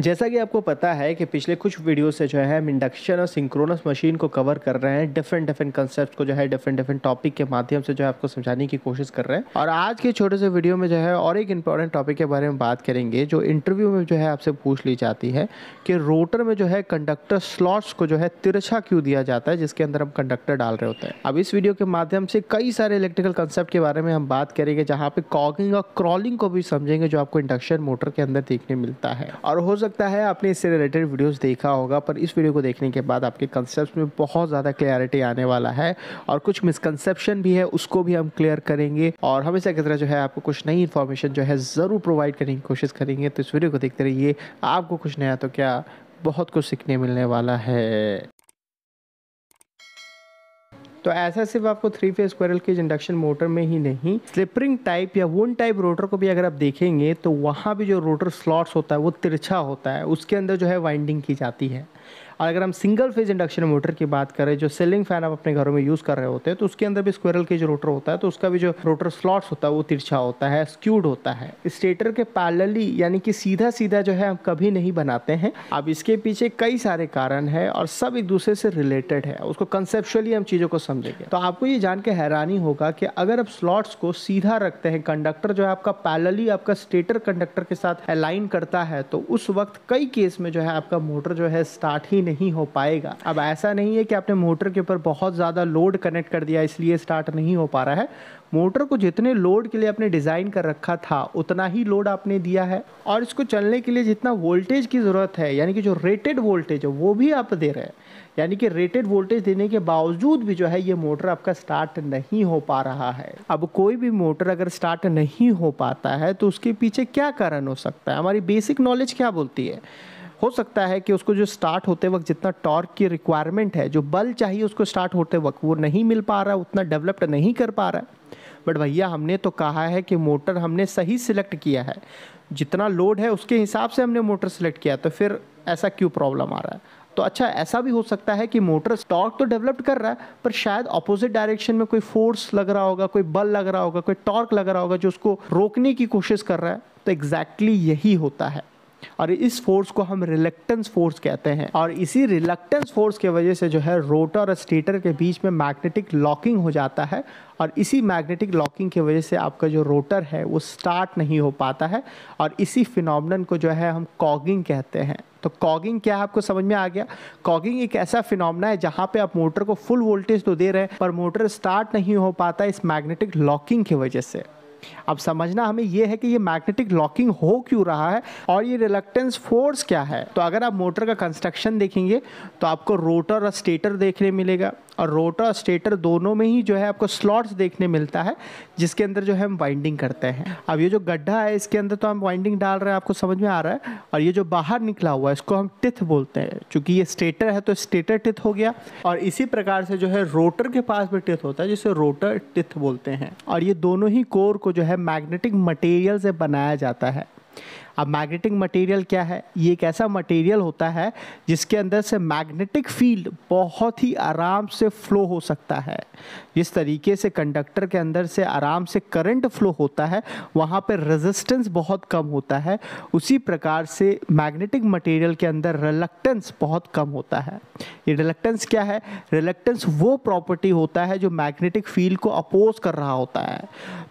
जैसा कि आपको पता है कि पिछले कुछ वीडियो से जो है हम इंडक्शन और सिंक्रोनस मशीन को कवर कर रहे हैं डिफरेंट डिफरेंट कंसेप्ट को जो है डिफरेंट डिफरेंट टॉपिक के माध्यम से जो है आपको समझाने की कोशिश कर रहे हैं और आज के छोटे से वीडियो में जो है और एक इंपॉर्टेंट टॉपिक के बारे में बात करेंगे जो इंटरव्यू में जो है आपसे पूछ ली जाती है कि रोटर में जो है कंडक्टर स्लॉट्स को जो है तिरछा क्यों दिया जाता है जिसके अंदर हम कंडक्टर डाल रहे होते हैं अब इस वीडियो के माध्यम से कई सारे इलेक्ट्रिकल कंसेप्ट के बारे में हम बात करेंगे जहाँ पे कॉगिंग और क्रॉलिंग को भी समझेंगे जो आपको इंडक्शन मोटर के अंदर देखने मिलता है और सकता है आपने इससे रिलेटेड वीडियोस देखा होगा पर इस वीडियो को देखने के बाद आपके कंसेप्ट में बहुत ज़्यादा क्लियरिटी आने वाला है और कुछ मिसकनसेप्शन भी है उसको भी हम क्लियर करेंगे और हमेशा की तरह जो है आपको कुछ नई इन्फॉर्मेशन जो है ज़रूर प्रोवाइड करने की कोशिश करेंगे तो इस वीडियो को देखते रहिए आपको कुछ नया तो क्या बहुत कुछ सीखने मिलने वाला है तो ऐसा सिर्फ आपको three phase squirrel cage induction motor में ही नहीं स्लिपरिंग टाइप या वन टाइप रोटर को भी अगर आप देखेंगे तो वहाँ भी जो रोटर स्लॉट्स होता है वो तिरछा होता है उसके अंदर जो है वाइंडिंग की जाती है और अगर हम सिंगल फेज इंडक्शन मोटर की बात करें जो सेलिंग फैन आप अपने घरों में यूज़ कर रहे होते हैं तो उसके अंदर भी स्क्वेरल केज रोटर होता है तो उसका भी जो रोटर स्लॉट्स होता है वो तिरछा होता है स्क्यूड होता है स्टेटर के पैलली यानी कि सीधा सीधा जो है हम कभी नहीं बनाते हैं अब इसके पीछे कई सारे कारण है और सब एक दूसरे से रिलेटेड है उसको कंसेप्शुअली हम चीज़ों को समझेंगे तो आपको ये जान के हैरानी होगा कि अगर आप स्लॉट्स को सीधा रखते हैं कंडक्टर जो है आपका पैलली आपका स्टेटर कंडक्टर के साथ अलाइन करता है तो उस वक्त कई केस में जो है आपका मोटर जो है स्टार्ट ही नहीं नहीं हो पाएगा अब ऐसा नहीं है कि आपने मोटर के ऊपर बहुत ज़्यादा लोड कनेक्ट कर दिया इसलिए स्टार्ट नहीं हो पा रहा है मोटर को जितने लोड के लिए आपने डिज़ाइन कर रखा था उतना ही लोड आपने दिया है और इसको चलने के लिए जितना वोल्टेज की ज़रूरत है यानी कि जो रेटेड वोल्टेज है वो भी आप दे रहे हैं यानी कि रेटेड वोल्टेज देने के बावजूद भी जो है ये मोटर आपका स्टार्ट नहीं हो पा रहा है अब कोई भी मोटर अगर स्टार्ट नहीं हो पाता है तो उसके पीछे क्या कारण हो सकता है हमारी बेसिक नॉलेज क्या बोलती है हो सकता है कि उसको जो स्टार्ट होते वक्त जितना टॉर्क की रिक्वायरमेंट है जो बल चाहिए उसको स्टार्ट होते वक्त वो नहीं मिल पा रहा उतना डेवलप्ड नहीं कर पा रहा है बट भैया हमने तो कहा है कि मोटर हमने सही सिलेक्ट किया है जितना लोड है उसके हिसाब से हमने मोटर सिलेक्ट किया तो फिर ऐसा क्यों प्रॉब्लम आ रहा है तो अच्छा ऐसा भी हो सकता है कि मोटर स्टॉक तो डेवलप कर रहा है पर शायद अपोजिट डायरेक्शन में कोई फोर्स लग रहा होगा कोई बल लग रहा होगा कोई टॉर्क लग रहा होगा जो उसको रोकने की कोशिश कर रहा है तो एग्जैक्टली exactly यही होता है और इस फोर्स को हम रिलेक्टेंस फोर्स कहते हैं और इसी रिलेक्टेंस फोर्स के वजह से जो है रोटर और स्टेटर के बीच में मैग्नेटिक लॉकिंग हो जाता है और इसी मैग्नेटिक लॉकिंग की वजह से आपका जो रोटर है वो स्टार्ट नहीं हो पाता है और इसी फिनोमन को जो है हम कॉगिंग कहते हैं तो कॉगिंग क्या है आपको समझ में आ गया कॉगिंग एक ऐसा फिनोमना है जहाँ पे आप मोटर को फुल वोल्टेज तो दे रहे हैं पर मोटर स्टार्ट नहीं हो पाता इस मैग्नेटिक लॉकिंग की वजह से अब समझना हमें यह है कि ये मैग्नेटिक लॉकिंग हो क्यों रहा है और ये रिलक्टेंस फोर्स क्या है तो अगर आप मोटर का कंस्ट्रक्शन देखेंगे तो आपको रोटर और स्टेटर देखने मिलेगा और रोटर और स्टेटर दोनों में ही जो है आपको स्लॉट्स देखने मिलता है जिसके अंदर जो है हम वाइंडिंग करते हैं अब ये जो गड्ढा है इसके अंदर तो हम वाइंडिंग डाल रहे हैं आपको समझ में आ रहा है और ये जो बाहर निकला हुआ है इसको हम टिथ बोलते हैं क्योंकि ये स्टेटर है तो स्टेटर टिथ हो गया और इसी प्रकार से जो है रोटर के पास भी टिथ होता है जिसे रोटर टिथ बोलते हैं और ये दोनों ही कोर को जो है मैग्नेटिक मटेरियल से बनाया जाता है अब मैग्नेटिक मटेरियल क्या है ये एक ऐसा मटेरियल होता है जिसके अंदर से मैग्नेटिक फील्ड बहुत ही आराम से फ्लो हो सकता है जिस तरीके से कंडक्टर के अंदर से आराम से करंट फ्लो होता है वहाँ पर रेजिस्टेंस बहुत कम होता है उसी प्रकार से मैग्नेटिक मटेरियल के अंदर रिलक्टेंस बहुत कम होता है ये रिलक्टेंस क्या है रिलक्टेंस वो प्रॉपर्टी होता है जो मैग्नेटिक फील्ड को अपोज कर रहा होता है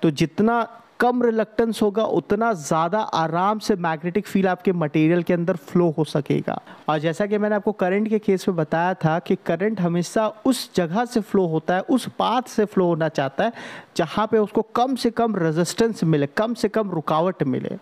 तो जितना कम रिलक्टेंस होगा उतना ज़्यादा आराम से मैग्नेटिक फील आपके मटेरियल के अंदर फ्लो हो सकेगा और जैसा कि मैंने आपको करंट के केस में बताया था कि करंट हमेशा उस जगह से फ्लो होता है उस पाथ से फ्लो होना चाहता है जहाँ पे उसको कम से कम रेजिस्टेंस मिले कम से कम रुकावट मिले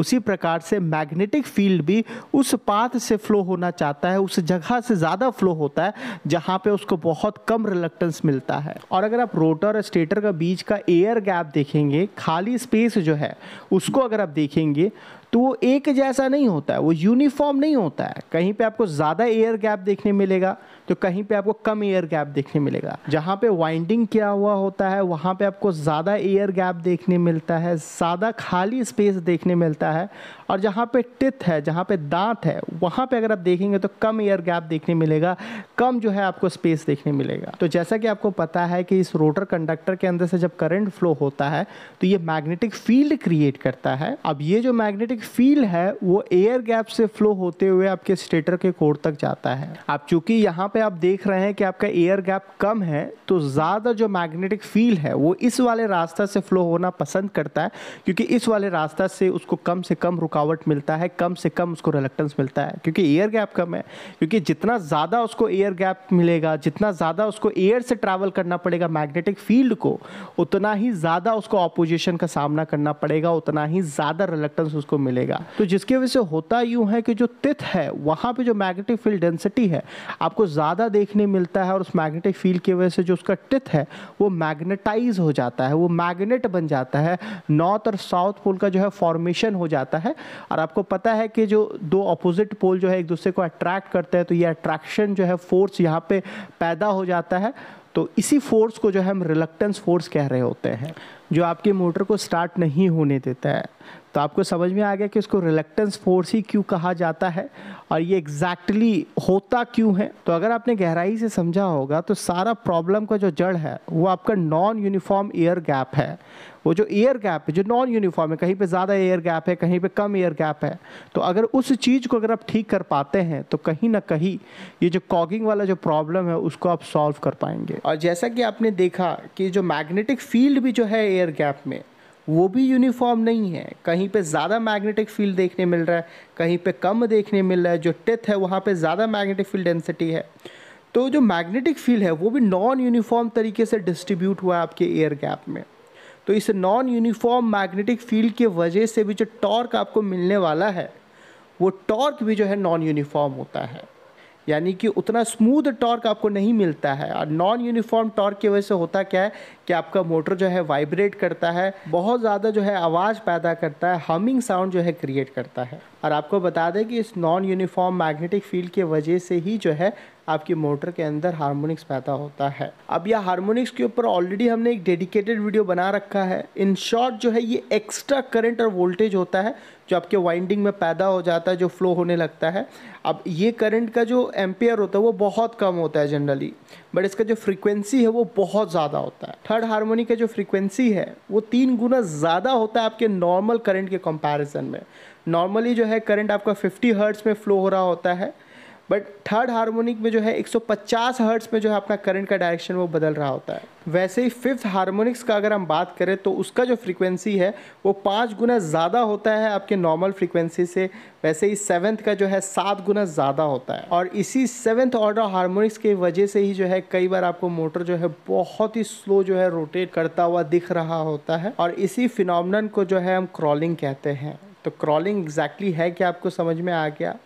उसी प्रकार से मैग्नेटिक फील्ड भी उस पाथ से फ्लो होना चाहता है उस जगह से ज़्यादा फ्लो होता है जहाँ पे उसको बहुत कम रिलक्टेंस मिलता है और अगर आप रोटर और स्टेटर का बीच का एयर गैप देखेंगे खाली स्पेस जो है उसको अगर आप देखेंगे तो वो एक जैसा नहीं होता है वो यूनिफॉर्म नहीं होता है कहीं पे आपको ज़्यादा एयर गैप देखने मिलेगा तो कहीं पे आपको कम एयर गैप देखने मिलेगा जहाँ पे वाइंडिंग किया हुआ होता है वहाँ पे आपको ज़्यादा एयर गैप देखने मिलता है ज़्यादा खाली स्पेस देखने मिलता है और जहाँ पे टिथ है जहाँ पे दांत है वहाँ पे अगर आप देखेंगे तो कम एयर गैप देखने मिलेगा कम जो है आपको स्पेस देखने मिलेगा तो जैसा कि आपको पता है कि इस रोटर कंडक्टर के अंदर से जब करंट फ्लो होता है तो ये मैग्नेटिक फील्ड क्रिएट करता है अब ये जो मैग्नेटिक फील्ड है वो एयर गैप से फ्लो होते हुए आपके स्टेटर के कोर तक जाता है आप चूंकि यहाँ पे आप देख रहे हैं कि आपका एयर गैप कम है तो ज़्यादा जो मैग्नेटिक फील है वो इस वाले रास्ता से फ्लो होना पसंद करता है क्योंकि इस वाले रास्ता से उसको कम से कम रुकावट मिलता है कम से कम उसको रिलक्टेंस मिलता है क्योंकि एयर गैप कम है क्योंकि जितना ज़्यादा उसको एयर गैप मिलेगा जितना ज़्यादा उसको एयर से ट्रैवल करना पड़ेगा मैग्नेटिक फील्ड को उतना ही ज़्यादा उसको अपोजिशन का सामना करना पड़ेगा उतना ही ज़्यादा रिलक्टेंस उसको मिलेगा तो जिसकी वजह से होता यूँ है कि जो तिथ है वहाँ पर जो मैग्नेटिक फील्ड डेंसिटी है आपको ज़्यादा देखने मिलता है और उस मैग्नेटिक फील्ड की वजह से जो उसका टिथ है वो मैग्नेटाइज हो जाता है वो मैग्नेट बन जाता है नॉर्थ और साउथ पोल का जो है फॉर्मेशन हो जाता है और आपको पता है कि जो दो अपोजिट पोल जो है एक दूसरे को अट्रैक्ट करते हैं तो ये अट्रैक्शन जो है फोर्स यहाँ पर पैदा हो जाता है तो इसी फोर्स को जो है हम रिलक्टेंस फोर्स कह रहे होते हैं जो आपके मोटर को स्टार्ट नहीं होने देता है तो आपको समझ में आ गया कि उसको रिलेक्टेंस फोर्स ही क्यों कहा जाता है और ये एग्जैक्टली exactly होता क्यों है तो अगर आपने गहराई से समझा होगा तो सारा प्रॉब्लम का जो जड़ है वो आपका नॉन यूनिफॉर्म एयर गैप है वो जो एयर गैप है जो नॉन यूनिफॉर्म है कहीं पे ज़्यादा एयर गैप है कहीं पे कम एयर गैप है तो अगर उस चीज़ को अगर आप ठीक कर पाते हैं तो कहीं ना कहीं ये जो कॉगिंग वाला जो प्रॉब्लम है उसको आप सॉल्व कर पाएंगे और जैसा कि आपने देखा कि जो मैग्नेटिक फील्ड भी जो है एयर एयर गैप में वो भी यूनिफॉर्म नहीं है कहीं पे ज़्यादा मैग्नेटिक फील्ड देखने मिल रहा है कहीं पे कम देखने मिल रहा है जो टेथ है वहाँ पे ज़्यादा मैग्नेटिक फील्ड डेंसिटी है तो जो मैग्नेटिक फील्ड है वो भी नॉन यूनिफॉर्म तरीके से डिस्ट्रीब्यूट हुआ है आपके एयर गैप में तो इस नॉन यूनिफॉर्म मैग्नेटिक फील्ड की वजह से भी जो टॉर्क आपको मिलने वाला है वो टॉर्क भी जो है नॉन यूनिफॉर्म होता है यानी कि उतना स्मूथ टॉर्क आपको नहीं मिलता है और नॉन यूनिफॉर्म टॉर्क की वजह से होता क्या है कि आपका मोटर जो है वाइब्रेट करता है बहुत ज़्यादा जो है आवाज़ पैदा करता है हमिंग साउंड जो है क्रिएट करता है और आपको बता दें कि इस नॉन यूनिफॉर्म मैग्नेटिक फील्ड की वजह से ही जो है आपकी मोटर के अंदर हार्मोनिक्स पैदा होता है अब यह हार्मोनिक्स के ऊपर ऑलरेडी हमने एक डेडिकेटेड वीडियो बना रखा है इन शॉर्ट जो है ये एक्स्ट्रा करंट और वोल्टेज होता है जो आपके वाइंडिंग में पैदा हो जाता है जो फ्लो होने लगता है अब ये करंट का जो एम्पेयर होता है वो बहुत कम होता है जनरली बट इसका जो फ्रीक्वेंसी है वो बहुत ज़्यादा होता है थर्ड हारमोनी का जो फ्रीक्वेंसी है वो तीन गुना ज़्यादा होता है आपके नॉर्मल करंट के कंपैरिजन में नॉर्मली जो है करंट आपका 50 हर्ट्स में फ्लो हो रहा होता है बट थर्ड हार्मोनिक में जो है 150 हर्ट्स में जो है अपना करंट का डायरेक्शन वो बदल रहा होता है वैसे ही फिफ्थ हार्मोनिक्स का अगर हम बात करें तो उसका जो फ्रीक्वेंसी है वो पाँच गुना ज़्यादा होता है आपके नॉर्मल फ्रीक्वेंसी से वैसे ही सेवन्थ का जो है सात गुना ज़्यादा होता है और इसी सेवन्थ ऑर्डर हारमोनिक्स की वजह से ही जो है कई बार आपको मोटर जो है बहुत ही स्लो जो है रोटेट करता हुआ दिख रहा होता है और इसी फिनमन को जो है हम क्रॉलिंग कहते हैं तो क्रॉलिंग एग्जैक्टली exactly है कि आपको समझ में आ गया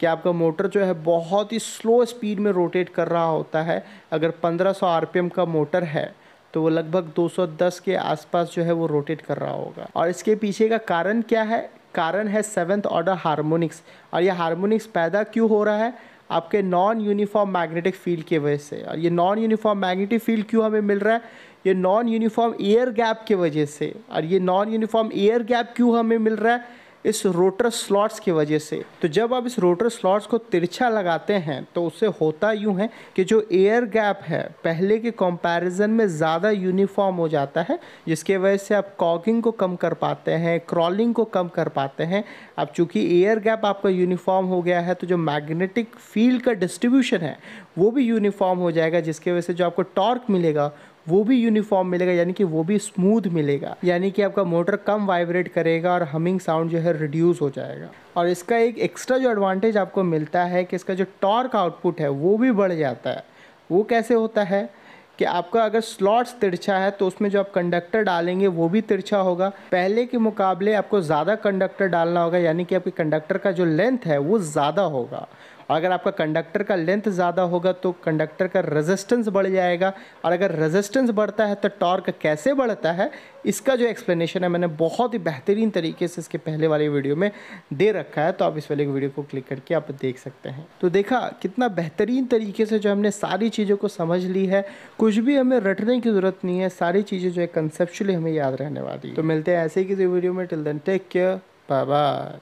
कि आपका मोटर जो है बहुत ही स्लो स्पीड में रोटेट कर रहा होता है अगर 1500 आरपीएम का मोटर है तो वो लगभग 210 के आसपास जो है वो रोटेट कर रहा होगा और इसके पीछे का कारण क्या है कारण है सेवन्थ ऑर्डर हारमोनिक्स और ये हारमोनिक्स पैदा क्यों हो रहा है आपके नॉन यूनिफॉर्म मैग्नेटिक फील्ड की वजह से और ये नॉन यूनिफॉर्म मैग्नेटिक फील्ड क्यों हमें मिल रहा है ये नॉन यूनिफॉर्म एयर गैप की वजह से और ये नॉन यूनिफॉर्म एयर गैप क्यों हमें मिल रहा है इस रोटर स्लॉट्स की वजह से तो जब आप इस रोटर स्लॉट्स को तिरछा लगाते हैं तो उससे होता यूँ है कि जो एयर गैप है पहले के कंपैरिजन में ज़्यादा यूनिफॉर्म हो जाता है जिसके वजह से आप कॉगिंग को कम कर पाते हैं क्रॉलिंग को कम कर पाते हैं अब चूँकि एयर गैप आपका यूनिफॉर्म हो गया है तो जो मैग्नेटिक फील्ड का डिस्ट्रीब्यूशन है वो भी यूनिफॉर्म हो जाएगा जिसके वजह से जो आपको टॉर्क मिलेगा वो भी यूनिफॉर्म मिलेगा यानी कि वो भी स्मूथ मिलेगा यानी कि आपका मोटर कम वाइब्रेट करेगा और हमिंग साउंड जो है रिड्यूस हो जाएगा और इसका एक एक्स्ट्रा जो एडवांटेज आपको मिलता है कि इसका जो टॉर्क आउटपुट है वो भी बढ़ जाता है वो कैसे होता है कि आपका अगर स्लॉट्स तिरछा है तो उसमें जो आप कंडक्टर डालेंगे वो भी तिरछा होगा पहले के मुकाबले आपको ज़्यादा कंडक्टर डालना होगा यानी कि आपके कंडक्टर का जो लेंथ है वो ज़्यादा होगा अगर आपका कंडक्टर का लेंथ ज़्यादा होगा तो कंडक्टर का रेजिस्टेंस बढ़ जाएगा और अगर रेजिस्टेंस बढ़ता है तो टॉर्क कैसे बढ़ता है इसका जो एक्सप्लेनेशन है मैंने बहुत ही बेहतरीन तरीके से इसके पहले वाले वीडियो में दे रखा है तो आप इस वाले वीडियो को क्लिक करके आप देख सकते हैं तो देखा कितना बेहतरीन तरीके से जो हमने सारी चीज़ों को समझ ली है कुछ भी हमें रटने की ज़रूरत नहीं है सारी चीज़ें जो है कंसेप्चुअली हमें याद रहने वाली तो मिलते हैं ऐसे ही किसी वीडियो में till then take care bye bye